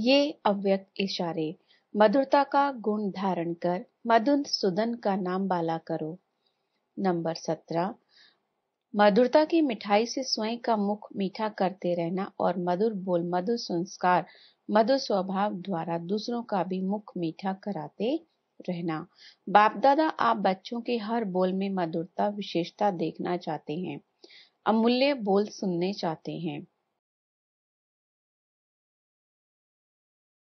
ये अव्यक्त इशारे मधुरता का गुण धारण कर मधुन सुदन का नाम बाला करो नंबर सत्रह मधुरता की मिठाई से स्वयं का मुख मीठा करते रहना और मधुर बोल मधुर संस्कार मधुर स्वभाव द्वारा दूसरों का भी मुख मीठा कराते रहना बाप दादा आप बच्चों के हर बोल में मधुरता विशेषता देखना चाहते हैं अमूल्य बोल सुनने चाहते हैं